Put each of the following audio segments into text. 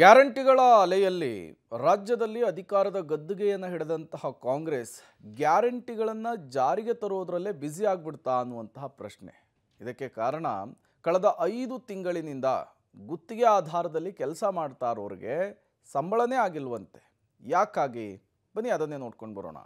ಗ್ಯಾರಂಟಿಗಳ ಅಲೆಯಲ್ಲಿ ರಾಜ್ಯದಲ್ಲಿ ಅಧಿಕಾರದ ಗದ್ದುಗೆಯನ್ನು ಹಿಡಿದಂತಹ ಕಾಂಗ್ರೆಸ್ ಗ್ಯಾರಂಟಿಗಳನ್ನು ಜಾರಿಗೆ ತರೋದರಲ್ಲೇ ಬ್ಯುಸಿ ಆಗ್ಬಿಡ್ತಾ ಅನ್ನುವಂತಹ ಪ್ರಶ್ನೆ ಇದಕ್ಕೆ ಕಾರಣ ಕಳೆದ ಐದು ತಿಂಗಳಿನಿಂದ ಗುತ್ತಿಗೆ ಆಧಾರದಲ್ಲಿ ಕೆಲಸ ಮಾಡ್ತಾ ಇರೋರಿಗೆ ಸಂಬಳನೇ ಆಗಿಲ್ವಂತೆ ಯಾಕಾಗಿ ಬನ್ನಿ ಅದನ್ನೇ ನೋಡ್ಕೊಂಡು ಬರೋಣ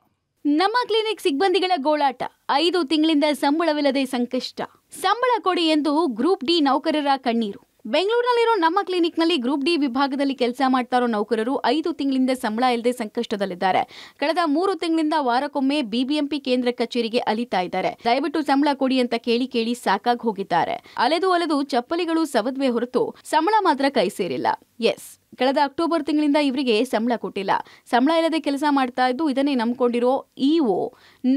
ನಮ್ಮ ಕ್ಲಿನಿಕ್ ಸಿಬ್ಬಂದಿಗಳ ಗೋಳಾಟ ಐದು ತಿಂಗಳಿಂದ ಸಂಬಳವಿಲ್ಲದೆ ಸಂಕಷ್ಟ ಸಂಬಳ ಕೊಡಿ ಎಂದು ಗ್ರೂಪ್ ಡಿ ನೌಕರರ ಕಣ್ಣೀರು ಬೆಂಗಳೂರಿನಲ್ಲಿರೋ ನಮ್ಮ ಕ್ಲಿನಿಕ್ನಲ್ಲಿ ಗ್ರೂಪ್ ಡಿ ವಿಭಾಗದಲ್ಲಿ ಕೆಲಸ ಮಾಡ್ತಾ ಇರೋ ನೌಕರರು ಐದು ತಿಂಗಳಿಂದ ಸಂಬಳ ಇಲ್ಲದೆ ಸಂಕಷ್ಟದಲ್ಲಿದ್ದಾರೆ ಕಳೆದ ಮೂರು ತಿಂಗಳಿಂದ ವಾರಕ್ಕೊಮ್ಮೆ ಬಿಬಿಎಂಪಿ ಕೇಂದ್ರ ಕಚೇರಿಗೆ ಅಲಿತಾ ಇದ್ದಾರೆ ದಯವಿಟ್ಟು ಸಂಬಳ ಕೊಡಿ ಅಂತ ಕೇಳಿ ಕೇಳಿ ಸಾಕಾಗಿ ಹೋಗಿದ್ದಾರೆ ಅಲೆದು ಅಲೆದು ಚಪ್ಪಲಿಗಳು ಸವದ್ವೆ ಹೊರತು ಸಂಬಳ ಮಾತ್ರ ಕೈ ಸೇರಿಲ್ಲ ಎಸ್ ಕಳೆದ ಅಕ್ಟೋಬರ್ ತಿಂಗಳಿಂದ ಇವರಿಗೆ ಸಂಬಳ ಕೊಟ್ಟಿಲ್ಲ ಸಂಬಳ ಇಲ್ಲದೆ ಕೆಲಸ ಮಾಡ್ತಾ ಇದ್ದು ಇದನ್ನೇ ನಂಬಿಕೊಂಡಿರೋ ಇಒ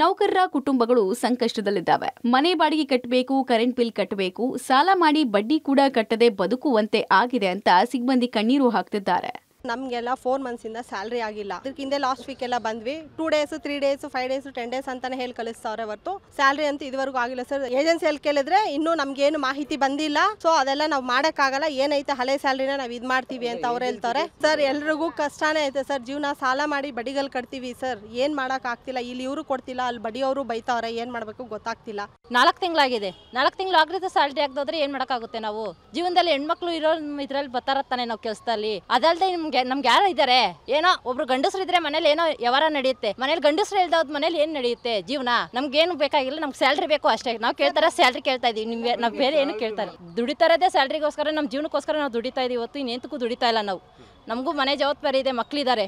ನೌಕರರ ಕುಟುಂಬಗಳು ಸಂಕಷ್ಟದಲ್ಲಿದ್ದಾವೆ ಮನೆ ಬಾಡಿಗೆ ಕಟ್ಟಬೇಕು ಕರೆಂಟ್ ಬಿಲ್ ಕಟ್ಟಬೇಕು ಸಾಲ ಮಾಡಿ ಬಡ್ಡಿ ಕೂಡ ಕಟ್ಟದೆ ಬದುಕುವಂತೆ ಆಗಿದೆ ಅಂತ ಸಿಬ್ಬಂದಿ ಕಣ್ಣೀರು ಹಾಕ್ತಿದ್ದಾರೆ ನಮಗೆಲ್ಲ ಫೋರ್ ಮಂತ್ಸಿಂದ ಸ್ಯಾಲ್ರಿ ಆಗಿಲ್ಲ ಅದಕ್ಕೆ ಹಿಂದೆ ಲಾಸ್ಟ್ ವೀಕ್ ಎಲ್ಲ ಬಂದ್ವಿ two days three days five days ten days ಅಂತಾನೆ ಹೇಳಿ ಕಳಿಸ್ತಾವ್ರೆ ಹೊರತು ಸ್ಯಾಲ್ರಿ ಅಂತ ಇದುವರೆಗೂ ಆಗಿಲ್ಲ ಸರ್ ಏಜೆನ್ಸಿಯಲ್ಲಿ ಕೇಳಿದ್ರೆ ಇನ್ನೂ ನಮಗೇನು ಮಾಹಿತಿ ಬಂದಿಲ್ಲ ಸೊ ಅದೆಲ್ಲ ನಾವು ಮಾಡೋಕ್ಕಾಗಲ್ಲ ಏನೈತೆ ಹಳೆ ಸ್ಯಾಲ್ರಿನ ನಾವು ಇದು ಮಾಡ್ತೀವಿ ಅಂತ ಅವ್ರು ಹೇಳ್ತಾರೆ ಸರ್ ಎಲ್ರಿಗೂ ಕಷ್ಟನೇ ಐತೆ ಸರ್ ಜೀವನ ಸಾಲ ಮಾಡಿ ಬಡಿಗಳು ಕಟ್ತೀವಿ ಸರ್ ಏನು ಮಾಡೋಕ್ಕಾಗ್ತಿಲ್ಲ ಇಲ್ಲಿ ಇವರು ಕೊಡ್ತಿಲ್ಲ ಅಲ್ಲಿ ಬಡಿಯವರು ಬೈತಾವ್ರೆ ಏನು ಮಾಡಬೇಕು ಗೊತ್ತಾಗ್ತಿಲ್ಲ ನಾಲ್ಕು ತಿಂಗಳಾಗಿದೆ ನಾಲ್ಕು ತಿಂಗಳು ಆಗ್ಲಿದ್ದು ಸ್ಯಾಲ್ರಿ ಏನ್ ಏನು ಆಗುತ್ತೆ ನಾವು ಜೀವನದಲ್ಲಿ ಹೆಣ್ಮಕ್ಳು ಇರೋ ಇದ್ರಲ್ಲಿ ಬರ್ತಾರ ತಾನೆ ನಾವು ಕೆಲಸದಲ್ಲಿ ಅದಲ್ಲದೆ ನಿಮ್ಗೆ ನಮ್ಗೆ ಯಾರು ಇದ್ದಾರೆ ಏನೋ ಒಬ್ರು ಗಂಡಸ್ರು ಇದ್ರೆ ಮನೇಲಿ ಏನೋ ವ್ಯವಹಾರ ನಡೆಯುತ್ತೆ ಮನೇಲಿ ಗಂಡಸ್ರು ಇಲ್ದ ಮನೇಲಿ ಏನ್ ನಡೆಯುತ್ತೆ ಜೀವನ ನಮ್ಗೆ ಏನು ಬೇಕಾಗಿಲ್ಲ ನಮ್ಗೆ ಸ್ಯಾಲ್ರಿ ಬೇಕು ಅಷ್ಟೇ ನಾವು ಕೇಳ್ತಾರೆ ಸ್ಯಾಲ್ರಿ ಕೇಳ್ತಾ ಇದೀವಿ ನಿಮ್ಗೆ ನಾವು ಬೇರೆ ಏನು ಕೇಳ್ತಾರೆ ದುಡಿತಾರದೇ ಸ್ಯಾಲ್ರಿಗೋಸ್ಕರ ನಮ್ಮ ಜೀವನಕ್ಕೋಸ್ಕರ ನಾವು ದುಡಿತಾ ಇದೀವಿ ಇವತ್ತು ಇನ್ನೇಂತಕ್ಕೂ ದುಡಿತಾ ಇಲ್ಲ ನಾವು ನಮಗೂ ಮನೆ ಜವಾಬ್ದಾರಿ ಇದೆ ಮಕ್ಕಳಿದ್ದಾರೆ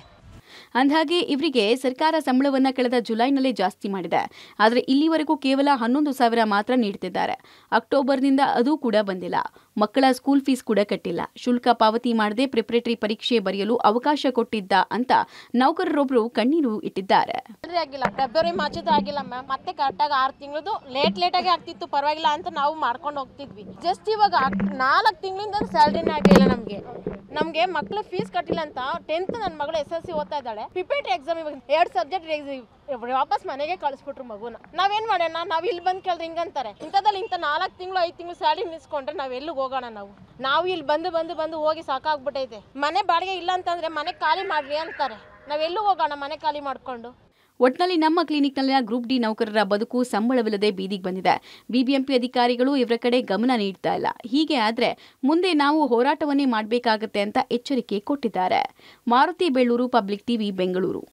ಅಂದಹಾಗೆ ಇವರಿಗೆ ಸರ್ಕಾರ ಸಂಬಳವನ್ನು ಕಳೆದ ಜುಲೈನಲ್ಲೇ ಜಾಸ್ತಿ ಮಾಡಿದೆ ಆದರೆ ಇಲ್ಲಿವರೆಗೂ ಕೇವಲ ಹನ್ನೊಂದು ಸಾವಿರ ಮಾತ್ರ ನೀಡುತ್ತಿದ್ದಾರೆ ಅಕ್ಟೋಬರ್ನಿಂದ ಅದು ಕೂಡ ಬಂದಿಲ್ಲ ಮಕ್ಕಳ ಸ್ಕೂಲ್ ಫೀಸ್ ಕೂಡ ಕಟ್ಟಿಲ್ಲ ಶುಲ್ಕ ಪಾವತಿ ಮಾಡದೆ ಪ್ರಿಪರೇಟರಿ ಪರೀಕ್ಷೆ ಬರೆಯಲು ಅವಕಾಶ ಕೊಟ್ಟಿದ್ದ ಅಂತ ನೌಕರರೊಬ್ಬರು ಕಣ್ಣೀರು ಇಟ್ಟಿದ್ದಾರೆ ಫೆಬ್ರವರಿ ಆಗಿಲ್ಲ ಮತ್ತೆ ಕರೆಕ್ಟಾಗಿ ಆರು ತಿಂಗಳದು ಲೇಟ್ ಲೇಟಾಗಿ ಆಗ್ತಿತ್ತು ಪರವಾಗಿಲ್ಲ ಅಂತ ನಾವು ಮಾಡ್ಕೊಂಡು ಹೋಗ್ತಿದ್ವಿ ಜಸ್ಟ್ ಇವಾಗ ನಾಲ್ಕು ತಿಂಗಳಿಂದ ಸ್ಯಾಲ್ರಿನೇ ಆಗಿಲ್ಲ ನಮಗೆ ನಮಗೆ ಮಕ್ಳು ಫೀಸ್ ಕಟ್ಟಿಲ್ಲ ಅಂತ ಟೆಂತ್ ನನ್ನ ಮಗಳು ಎಸ್ ಎಲ್ ಸಿ ಓದ್ತಾ ಇದ್ದಾಳೆ ಪ್ರಿಪೇರ್ ಎಕ್ಸಾಮ್ ಇವಾಗ ಎರಡು ಸಬ್ಜೆಕ್ಟ್ ವಾಪಸ್ ಮನೆಗೆ ಕಳಿಸ್ಬಿಟ್ರು ಮಗುನ ನಾವೇನ್ ಮಾಡೋಣ ನಾವ್ ಇಲ್ಲಿ ಬಂದ್ ಕೇಳಿದ್ರೆ ಹಿಂಗಂತಾರೆ ಇಂಥದಲ್ಲ ಇಂಥ ನಾಲ್ಕು ತಿಂಗಳು ಐದು ತಿಂಗಳು ಸ್ಯಾಲಿ ನಿಲ್ಸ್ಕೊಂಡ್ರೆ ನಾವ್ ಎಲ್ಲಿಗೆ ಹೋಗೋಣ ನಾವು ನಾವು ಇಲ್ಲಿ ಬಂದು ಬಂದು ಬಂದು ಹೋಗಿ ಸಾಕಾಗ್ಬಿಟ್ಟೈತೆ ಮನೆ ಬಾಡಿಗೆ ಇಲ್ಲ ಅಂತಂದ್ರೆ ಮನೆ ಖಾಲಿ ಮಾಡ್ರಿ ಅಂತಾರೆ ಎಲ್ಲೂ ಹೋಗೋಣ ಮನೆ ಖಾಲಿ ಮಾಡ್ಕೊಂಡು ಒಟ್ನಲ್ಲಿ ನಮ್ಮ ಕ್ಲಿನಿಕ್ನಲ್ಲಿನ ಗ್ರೂಪ್ ಡಿ ನೌಕರರ ಬದುಕು ಸಂಬಳವಿಲ್ಲದೆ ಬೀದಿಗೆ ಬಂದಿದೆ ಬಿಬಿಎಂಪಿ ಅಧಿಕಾರಿಗಳು ಇವರ ಕಡೆ ಗಮನ ನೀಡ್ತಾ ಇಲ್ಲ ಹೀಗೆ ಆದರೆ ಮುಂದೆ ನಾವು ಹೋರಾಟವನ್ನೇ ಮಾಡಬೇಕಾಗತ್ತೆ ಅಂತ ಎಚ್ಚರಿಕೆ ಕೊಟ್ಟಿದ್ದಾರೆ ಮಾರುತಿ ಬೆಳ್ಳೂರು ಪಬ್ಲಿಕ್ ಟಿವಿ ಬೆಂಗಳೂರು